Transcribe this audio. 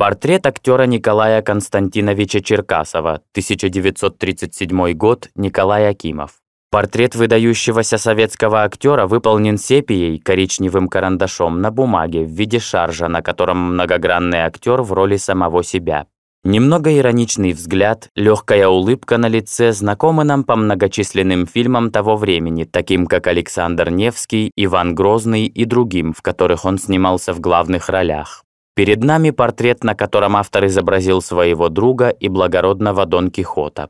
Портрет актера Николая Константиновича Черкасова, 1937 год, Николай Акимов. Портрет выдающегося советского актера выполнен сепией, коричневым карандашом на бумаге в виде шаржа, на котором многогранный актер в роли самого себя. Немного ироничный взгляд, легкая улыбка на лице знакомы нам по многочисленным фильмам того времени, таким как «Александр Невский», «Иван Грозный» и другим, в которых он снимался в главных ролях. Перед нами портрет, на котором автор изобразил своего друга и благородного Дон Кихота.